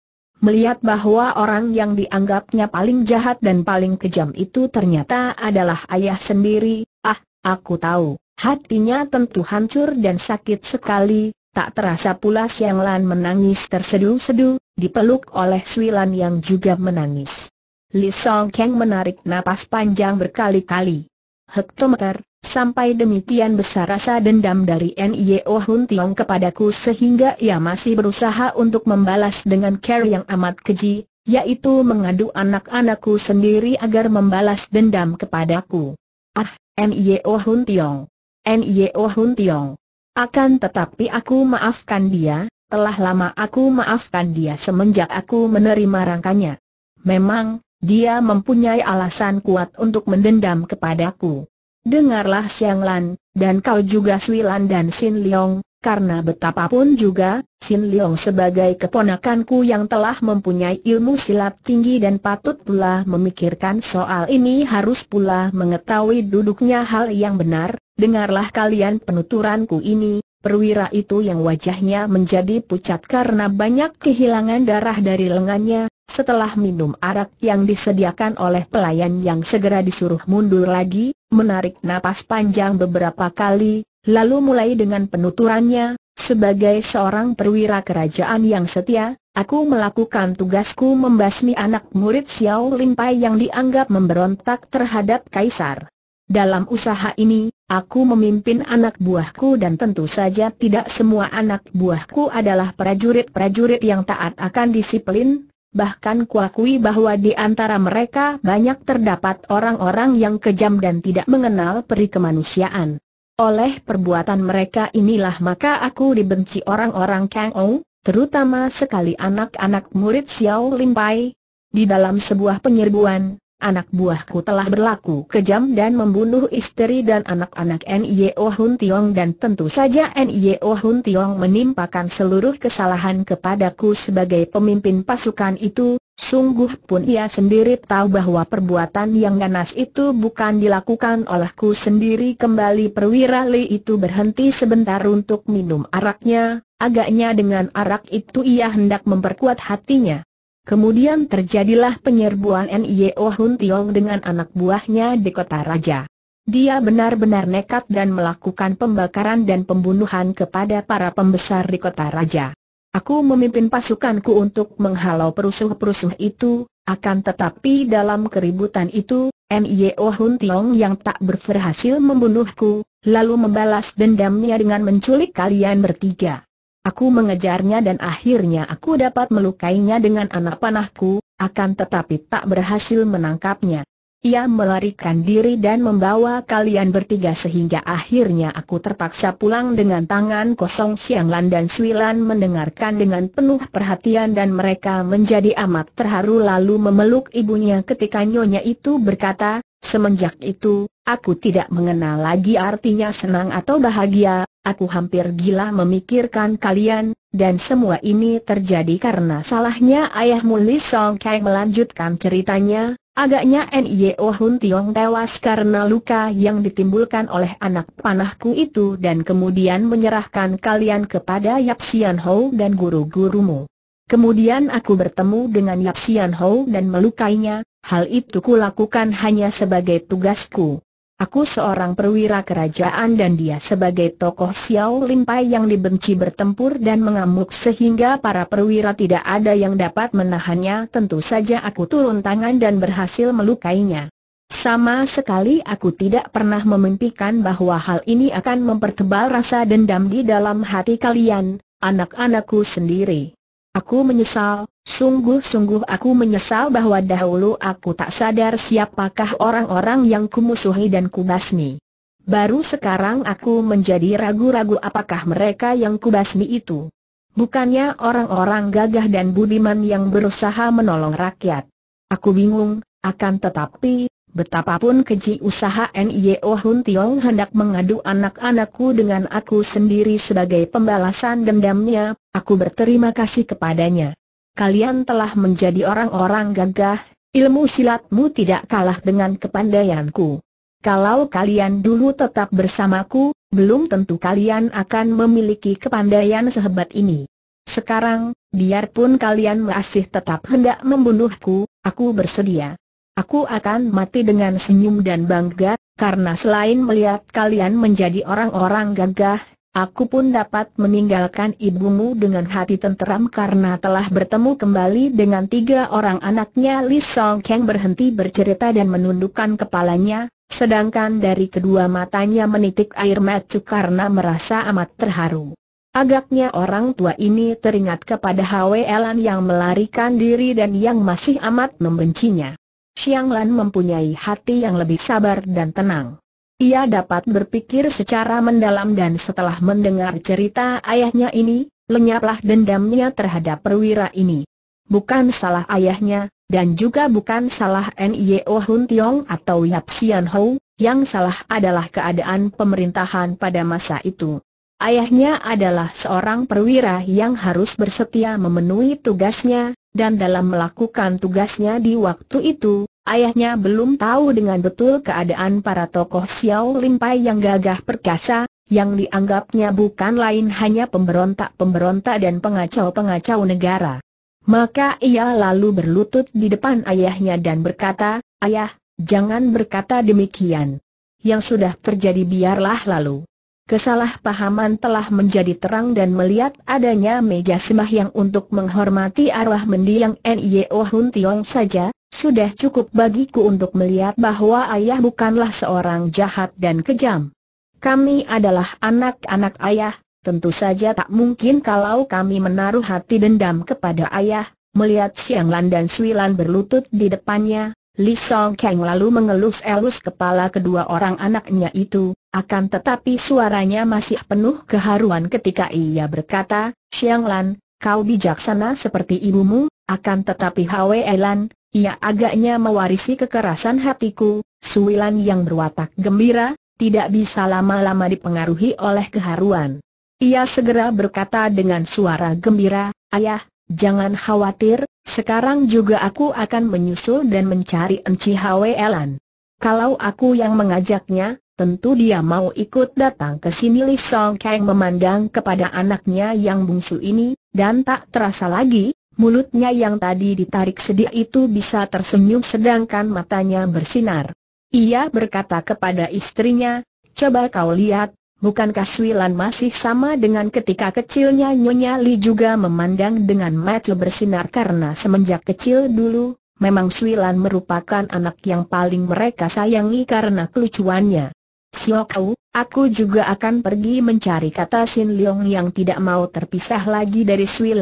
melihat bahwa orang yang dianggapnya paling jahat dan paling kejam itu ternyata adalah ayah sendiri, ah, aku tahu, hatinya tentu hancur dan sakit sekali, tak terasa pula Siang Lan menangis terseduh sedu dipeluk oleh Sui yang juga menangis. Li Song Kang menarik napas panjang berkali-kali. Hektometer, Sampai demikian besar rasa dendam dari N.I.O. Hun Tiong kepadaku sehingga ia masih berusaha untuk membalas dengan cara yang amat keji, yaitu mengadu anak-anakku sendiri agar membalas dendam kepadaku. Ah, N.I.O. Hun Tiong. N.I.O. Hun Tiong. Akan tetapi aku maafkan dia, telah lama aku maafkan dia semenjak aku menerima rangkanya. Memang, dia mempunyai alasan kuat untuk mendendam kepadaku. Dengarlah Siang Lan, dan kau juga Sui Lan dan Sin Leong, karena betapapun juga, Sin Leong sebagai keponakanku yang telah mempunyai ilmu silat tinggi dan patut pula memikirkan soal ini harus pula mengetahui duduknya hal yang benar, dengarlah kalian penuturanku ini, perwira itu yang wajahnya menjadi pucat karena banyak kehilangan darah dari lengannya, setelah minum arak yang disediakan oleh pelayan yang segera disuruh mundur lagi, menarik napas panjang beberapa kali, lalu mulai dengan penuturannya, sebagai seorang perwira kerajaan yang setia, Aku melakukan tugasku membasmi anak murid Xiao Limpai yang dianggap memberontak terhadap Kaisar. Dalam usaha ini, aku memimpin anak buahku dan tentu saja tidak semua anak buahku adalah prajurit-prajurit yang taat akan disiplin, bahkan kuakui bahwa di antara mereka banyak terdapat orang-orang yang kejam dan tidak mengenal peri kemanusiaan. Oleh perbuatan mereka inilah maka aku dibenci orang-orang Kang Ou, terutama sekali anak-anak murid Xiao Lim Pai. Di dalam sebuah penyerbuan, anak buahku telah berlaku kejam dan membunuh istri dan anak-anak N.I.O. Hun Tiong dan tentu saja N.I.O. Hun Tiong menimpakan seluruh kesalahan kepadaku sebagai pemimpin pasukan itu, sungguh pun ia sendiri tahu bahwa perbuatan yang ganas itu bukan dilakukan olehku sendiri kembali perwira Li itu berhenti sebentar untuk minum araknya, agaknya dengan arak itu ia hendak memperkuat hatinya. Kemudian terjadilah penyerbuan NIO Hun Tiong dengan anak buahnya di kota raja. Dia benar-benar nekat dan melakukan pembakaran dan pembunuhan kepada para pembesar di kota raja. Aku memimpin pasukanku untuk menghalau perusuh-perusuh itu, akan tetapi dalam keributan itu, NIO Hun Tiong yang tak berhasil membunuhku, lalu membalas dendamnya dengan menculik kalian bertiga. Aku mengejarnya dan akhirnya aku dapat melukainya dengan anak panahku, akan tetapi tak berhasil menangkapnya. Ia melarikan diri dan membawa kalian bertiga sehingga akhirnya aku terpaksa pulang dengan tangan kosong Siang dan Sui Lan mendengarkan dengan penuh perhatian dan mereka menjadi amat terharu lalu memeluk ibunya ketika nyonya itu berkata, semenjak itu, Aku tidak mengenal lagi artinya senang atau bahagia, aku hampir gila memikirkan kalian, dan semua ini terjadi karena salahnya ayahmu Li Song Kai melanjutkan ceritanya, agaknya N.I.O. Hun Tiong tewas karena luka yang ditimbulkan oleh anak panahku itu dan kemudian menyerahkan kalian kepada Yap Sian Ho dan guru-gurumu. Kemudian aku bertemu dengan Yap Sian Ho dan melukainya, hal itu kulakukan hanya sebagai tugasku. Aku seorang perwira kerajaan dan dia sebagai tokoh Xiao Limpai yang dibenci bertempur dan mengamuk sehingga para perwira tidak ada yang dapat menahannya tentu saja aku turun tangan dan berhasil melukainya. Sama sekali aku tidak pernah memimpikan bahwa hal ini akan mempertebal rasa dendam di dalam hati kalian, anak-anakku sendiri. Aku menyesal, sungguh-sungguh aku menyesal bahwa dahulu aku tak sadar siapakah orang-orang yang kumusuhi dan kubasmi. Baru sekarang aku menjadi ragu-ragu apakah mereka yang kubasmi itu. Bukannya orang-orang gagah dan budiman yang berusaha menolong rakyat. Aku bingung, akan tetapi, Betapapun keji usaha Nio Hun Tiong hendak mengadu anak-anakku dengan aku sendiri sebagai pembalasan dendamnya, aku berterima kasih kepadanya. Kalian telah menjadi orang-orang gagah, ilmu silatmu tidak kalah dengan kepandaianku. Kalau kalian dulu tetap bersamaku, belum tentu kalian akan memiliki kepandaian sehebat ini. Sekarang, biarpun kalian masih tetap hendak membunuhku, aku bersedia. Aku akan mati dengan senyum dan bangga, karena selain melihat kalian menjadi orang-orang gagah, aku pun dapat meninggalkan ibumu dengan hati tenteram karena telah bertemu kembali dengan tiga orang anaknya Li Song Kang berhenti bercerita dan menundukkan kepalanya, sedangkan dari kedua matanya menitik air mata karena merasa amat terharu. Agaknya orang tua ini teringat kepada Elan yang melarikan diri dan yang masih amat membencinya. Xiang Lan mempunyai hati yang lebih sabar dan tenang. Ia dapat berpikir secara mendalam dan setelah mendengar cerita ayahnya ini, lenyaplah dendamnya terhadap perwira ini. Bukan salah ayahnya, dan juga bukan salah N.I.O. E oh Hun Tiong atau Yap Sian Hou, yang salah adalah keadaan pemerintahan pada masa itu. Ayahnya adalah seorang perwira yang harus bersetia memenuhi tugasnya, dan dalam melakukan tugasnya di waktu itu, ayahnya belum tahu dengan betul keadaan para tokoh Xiao Limpai yang gagah perkasa, yang dianggapnya bukan lain hanya pemberontak-pemberontak dan pengacau-pengacau negara. Maka ia lalu berlutut di depan ayahnya dan berkata, Ayah, jangan berkata demikian. Yang sudah terjadi biarlah lalu. Kesalahpahaman telah menjadi terang dan melihat adanya meja sembah yang untuk menghormati arwah mendiang N.I.O. Hun Tiong saja, sudah cukup bagiku untuk melihat bahwa ayah bukanlah seorang jahat dan kejam. Kami adalah anak-anak ayah, tentu saja tak mungkin kalau kami menaruh hati dendam kepada ayah, melihat Siang Lan dan Sui Lan berlutut di depannya, Li Song Kang lalu mengelus-elus kepala kedua orang anaknya itu, akan tetapi suaranya masih penuh keharuan ketika ia berkata, Xiang Lan, kau bijaksana seperti ibumu, akan tetapi Hwe Lan, ia agaknya mewarisi kekerasan hatiku, Suilan yang berwatak gembira, tidak bisa lama-lama dipengaruhi oleh keharuan. Ia segera berkata dengan suara gembira, Ayah, Jangan khawatir, sekarang juga aku akan menyusul dan mencari Enci Elan. Kalau aku yang mengajaknya, tentu dia mau ikut datang ke sini Li Song Kang memandang kepada anaknya yang bungsu ini, dan tak terasa lagi, mulutnya yang tadi ditarik sedih itu bisa tersenyum sedangkan matanya bersinar. Ia berkata kepada istrinya, coba kau lihat, bukankah Shui masih sama dengan ketika kecilnya Nyonya Li juga memandang dengan mata bersinar karena semenjak kecil dulu, memang Shui merupakan anak yang paling mereka sayangi karena kelucuannya. Siokau, aku juga akan pergi mencari kata Sin Leong yang tidak mau terpisah lagi dari Shui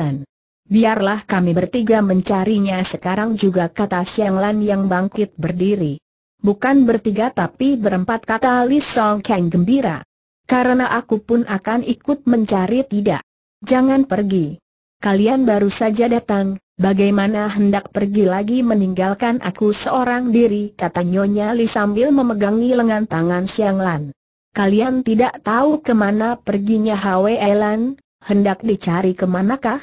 Biarlah kami bertiga mencarinya sekarang juga kata Xiang Lan yang bangkit berdiri. Bukan bertiga tapi berempat kata Li Song Kang gembira. Karena aku pun akan ikut mencari tidak. Jangan pergi. Kalian baru saja datang, bagaimana hendak pergi lagi meninggalkan aku seorang diri, kata Nyonya Li sambil memegangi lengan tangan Xiang Lan. Kalian tidak tahu kemana perginya Hwe Lan, hendak dicari kemanakah?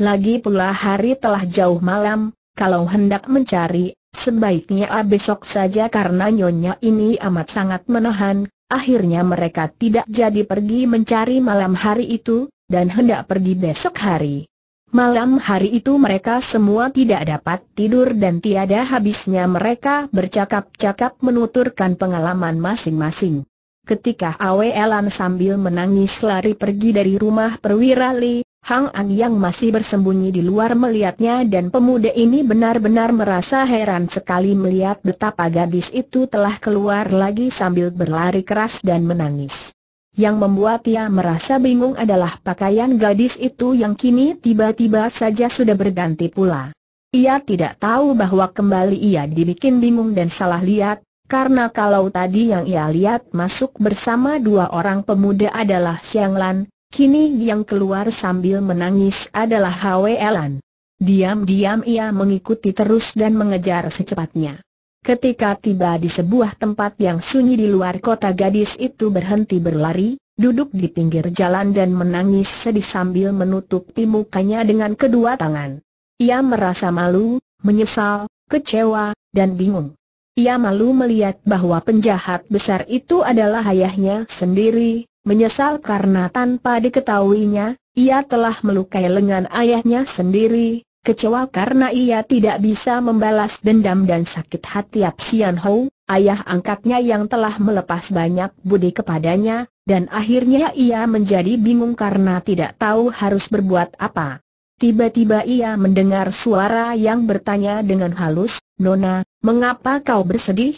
Lagi pula hari telah jauh malam, kalau hendak mencari, sebaiknya besok saja karena Nyonya ini amat sangat menahan, Akhirnya mereka tidak jadi pergi mencari malam hari itu, dan hendak pergi besok hari. Malam hari itu mereka semua tidak dapat tidur dan tiada habisnya mereka bercakap-cakap menuturkan pengalaman masing-masing. Ketika Awe Elan sambil menangis lari pergi dari rumah perwira Li, Hang An yang masih bersembunyi di luar melihatnya dan pemuda ini benar-benar merasa heran sekali melihat betapa gadis itu telah keluar lagi sambil berlari keras dan menangis. Yang membuat ia merasa bingung adalah pakaian gadis itu yang kini tiba-tiba saja sudah berganti pula. Ia tidak tahu bahwa kembali ia dibikin bingung dan salah lihat, karena kalau tadi yang ia lihat masuk bersama dua orang pemuda adalah Xiang Lan, Kini yang keluar sambil menangis adalah Elan. Diam-diam ia mengikuti terus dan mengejar secepatnya. Ketika tiba di sebuah tempat yang sunyi di luar kota gadis itu berhenti berlari, duduk di pinggir jalan dan menangis sedih sambil menutupi mukanya dengan kedua tangan. Ia merasa malu, menyesal, kecewa, dan bingung. Ia malu melihat bahwa penjahat besar itu adalah ayahnya sendiri, Menyesal karena tanpa diketahuinya, ia telah melukai lengan ayahnya sendiri, kecewa karena ia tidak bisa membalas dendam dan sakit hati Apsian Ho, ayah angkatnya yang telah melepas banyak budi kepadanya, dan akhirnya ia menjadi bingung karena tidak tahu harus berbuat apa. Tiba-tiba ia mendengar suara yang bertanya dengan halus, Nona, mengapa kau bersedih?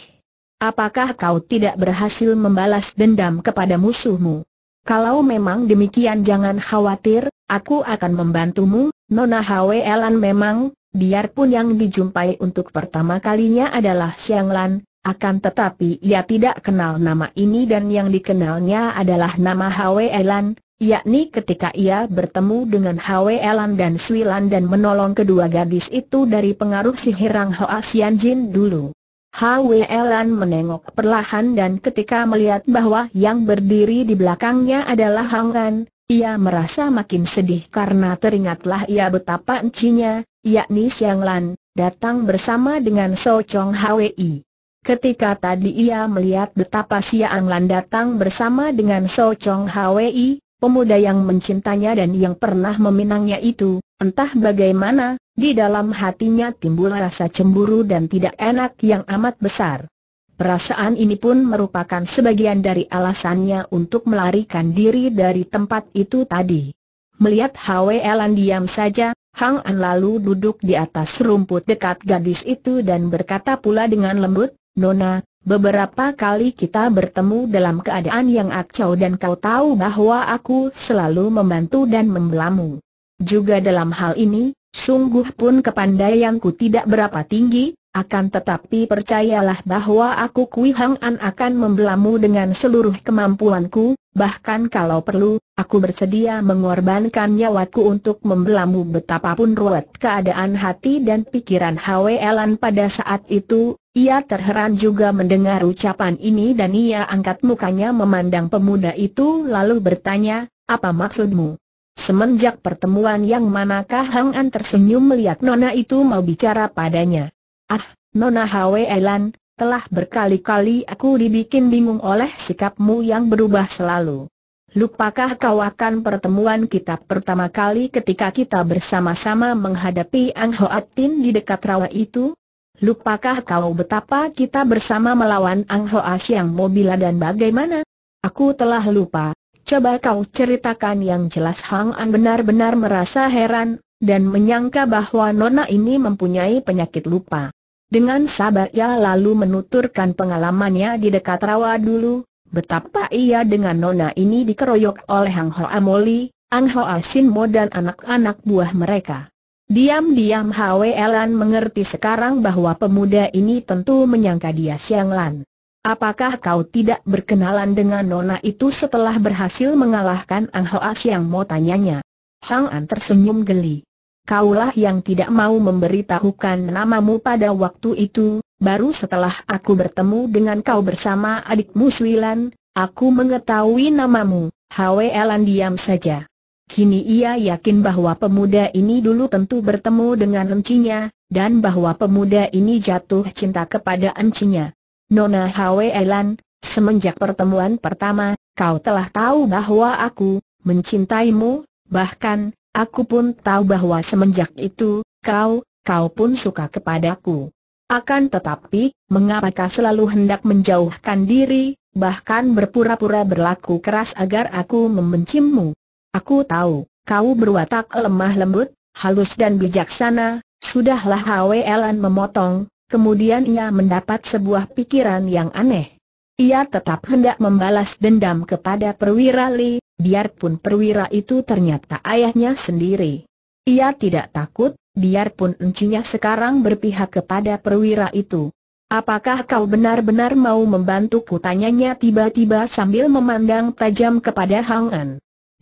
Apakah kau tidak berhasil membalas dendam kepada musuhmu? Kalau memang demikian jangan khawatir, aku akan membantumu, Nona Elan memang, biarpun yang dijumpai untuk pertama kalinya adalah Xiang Lan, akan tetapi ia tidak kenal nama ini dan yang dikenalnya adalah nama Elan, yakni ketika ia bertemu dengan Hwe Elan dan Sui Lan dan menolong kedua gadis itu dari pengaruh sihirang Hoa Hoa Jin dulu. Hwelan menengok perlahan dan ketika melihat bahwa yang berdiri di belakangnya adalah Hangan, ia merasa makin sedih karena teringatlah ia betapa encinya, yakni Xiang Lan, datang bersama dengan So Chong Hwi. Ketika tadi ia melihat betapa Xiang Lan datang bersama dengan So Chong Hwi, pemuda yang mencintanya dan yang pernah meminangnya itu, entah bagaimana, di dalam hatinya timbul rasa cemburu dan tidak enak yang amat besar. Perasaan ini pun merupakan sebagian dari alasannya untuk melarikan diri dari tempat itu tadi. Melihat Hwe Elan diam saja, Hang An lalu duduk di atas rumput dekat gadis itu dan berkata pula dengan lembut, Nona, Beberapa kali kita bertemu dalam keadaan yang acau dan kau tahu bahwa aku selalu membantu dan membelamu. Juga dalam hal ini, sungguh pun kepandaianku tidak berapa tinggi, akan tetapi percayalah bahwa aku Kui Hang An akan membelamu dengan seluruh kemampuanku, bahkan kalau perlu, aku bersedia mengorbankan nyawaku untuk membelamu betapapun ruwet keadaan hati dan pikiran Elan pada saat itu, ia terheran juga mendengar ucapan ini dan ia angkat mukanya memandang pemuda itu lalu bertanya, apa maksudmu? Semenjak pertemuan yang manakah Hang An tersenyum melihat Nona itu mau bicara padanya. Ah, Nona Hwe Elan, telah berkali-kali aku dibikin bingung oleh sikapmu yang berubah selalu. Lupakah kau akan pertemuan kita pertama kali ketika kita bersama-sama menghadapi Ang Hoat Tin di dekat rawa itu? Lupakah kau betapa kita bersama melawan Ang Ho Siang Mobila dan bagaimana? Aku telah lupa. Coba kau ceritakan yang jelas Hang An benar-benar merasa heran, dan menyangka bahwa Nona ini mempunyai penyakit lupa. Dengan sabar ia lalu menuturkan pengalamannya di dekat rawa dulu, betapa ia dengan Nona ini dikeroyok oleh Hang Ho Amoli, Ang Ho Asin Mo dan anak-anak buah mereka. Diam-diam Elan mengerti sekarang bahwa pemuda ini tentu menyangka dia Siang Lan. Apakah kau tidak berkenalan dengan nona itu setelah berhasil mengalahkan Ang Hoa Siang? Mo tanyanya? Hang An tersenyum geli. Kaulah yang tidak mau memberitahukan namamu pada waktu itu, baru setelah aku bertemu dengan kau bersama adikmu Suilan, Lan, aku mengetahui namamu, Elan diam saja. Kini ia yakin bahwa pemuda ini dulu tentu bertemu dengan encinya, dan bahwa pemuda ini jatuh cinta kepada encinya. Nona Hwe Elan, semenjak pertemuan pertama, kau telah tahu bahwa aku mencintaimu, bahkan, aku pun tahu bahwa semenjak itu, kau, kau pun suka kepadaku. Akan tetapi, mengapa kau selalu hendak menjauhkan diri, bahkan berpura-pura berlaku keras agar aku membencimu? Aku tahu, kau berwatak lemah lembut, halus dan bijaksana, sudahlah Elan memotong, kemudian ia mendapat sebuah pikiran yang aneh. Ia tetap hendak membalas dendam kepada perwira Li, biarpun perwira itu ternyata ayahnya sendiri. Ia tidak takut, biarpun encinya sekarang berpihak kepada perwira itu. Apakah kau benar-benar mau membantu Tanyanya tiba-tiba sambil memandang tajam kepada Hang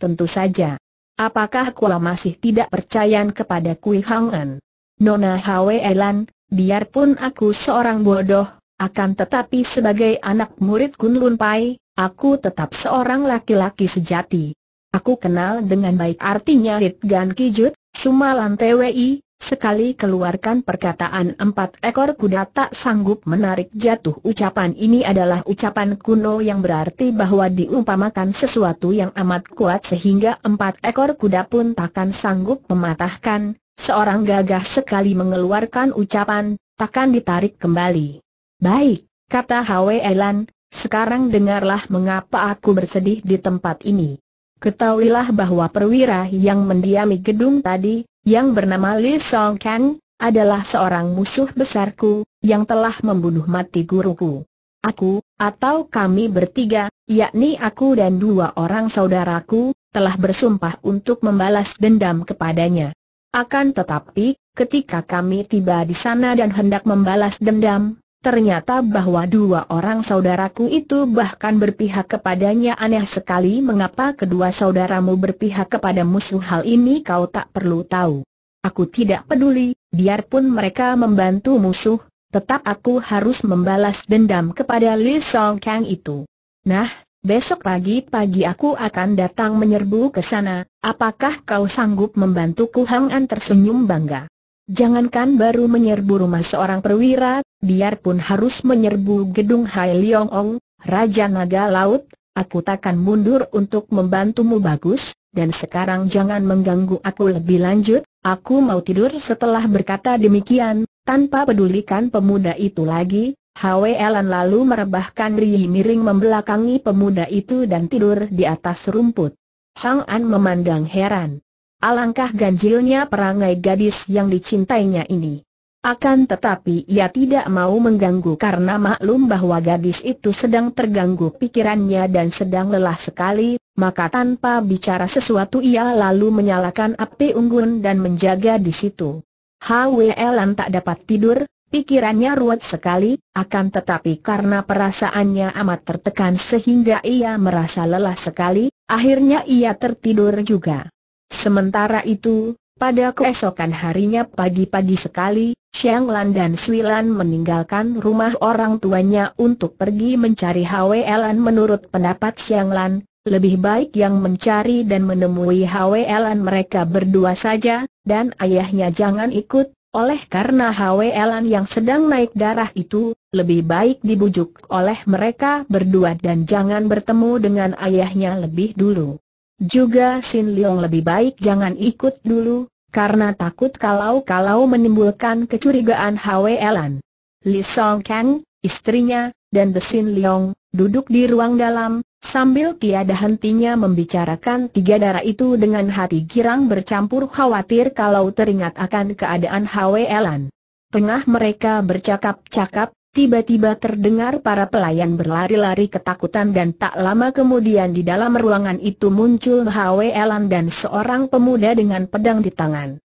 Tentu saja. Apakah kau masih tidak percaya kepada Kui Hang'an? Nona Hwe Elan, biarpun aku seorang bodoh, akan tetapi sebagai anak murid Kun Lun Pai, aku tetap seorang laki-laki sejati. Aku kenal dengan baik artinya Rit Gan Kijut, Sumalan TWI, Sekali keluarkan perkataan empat ekor kuda tak sanggup menarik jatuh ucapan ini adalah ucapan kuno yang berarti bahwa diumpamakan sesuatu yang amat kuat sehingga empat ekor kuda pun takkan sanggup mematahkan, seorang gagah sekali mengeluarkan ucapan, takkan ditarik kembali. Baik, kata Hwe Elan, sekarang dengarlah mengapa aku bersedih di tempat ini. Ketahuilah bahwa perwira yang mendiami gedung tadi, yang bernama Li Song Kang, adalah seorang musuh besarku, yang telah membunuh mati guruku. Aku, atau kami bertiga, yakni aku dan dua orang saudaraku, telah bersumpah untuk membalas dendam kepadanya. Akan tetapi, ketika kami tiba di sana dan hendak membalas dendam, Ternyata bahwa dua orang saudaraku itu bahkan berpihak kepadanya aneh sekali mengapa kedua saudaramu berpihak kepada musuh hal ini kau tak perlu tahu. Aku tidak peduli, biarpun mereka membantu musuh, tetap aku harus membalas dendam kepada Li Song Kang itu. Nah, besok pagi-pagi aku akan datang menyerbu ke sana, apakah kau sanggup membantuku Hang An tersenyum bangga. Jangankan baru menyerbu rumah seorang perwira, biarpun harus menyerbu gedung Hai Leong Ong, Raja Naga Laut, aku takkan mundur untuk membantumu bagus, dan sekarang jangan mengganggu aku lebih lanjut, aku mau tidur setelah berkata demikian, tanpa pedulikan pemuda itu lagi, Elan lalu merebahkan ri miring membelakangi pemuda itu dan tidur di atas rumput. Hang An memandang heran. Alangkah ganjilnya perangai gadis yang dicintainya ini. Akan tetapi ia tidak mau mengganggu karena maklum bahwa gadis itu sedang terganggu pikirannya dan sedang lelah sekali, maka tanpa bicara sesuatu ia lalu menyalakan api unggun dan menjaga di situ. Hwelan tak dapat tidur, pikirannya ruwet sekali, akan tetapi karena perasaannya amat tertekan sehingga ia merasa lelah sekali, akhirnya ia tertidur juga. Sementara itu, pada keesokan harinya pagi-pagi sekali, Xiang Lan dan Sui Lan meninggalkan rumah orang tuanya untuk pergi mencari Hwe Lan menurut pendapat Xiang Lan, lebih baik yang mencari dan menemui Hwe Lan mereka berdua saja, dan ayahnya jangan ikut, oleh karena Hwe Lan yang sedang naik darah itu, lebih baik dibujuk oleh mereka berdua dan jangan bertemu dengan ayahnya lebih dulu. Juga Sin Leong lebih baik jangan ikut dulu, karena takut kalau-kalau menimbulkan kecurigaan Elan. Li Song Kang, istrinya, dan The Sin Leong, duduk di ruang dalam, sambil tiada hentinya membicarakan tiga darah itu dengan hati girang bercampur khawatir kalau teringat akan keadaan Elan. Tengah mereka bercakap-cakap, Tiba-tiba terdengar para pelayan berlari-lari ketakutan dan tak lama kemudian di dalam ruangan itu muncul Hwe Elan dan seorang pemuda dengan pedang di tangan.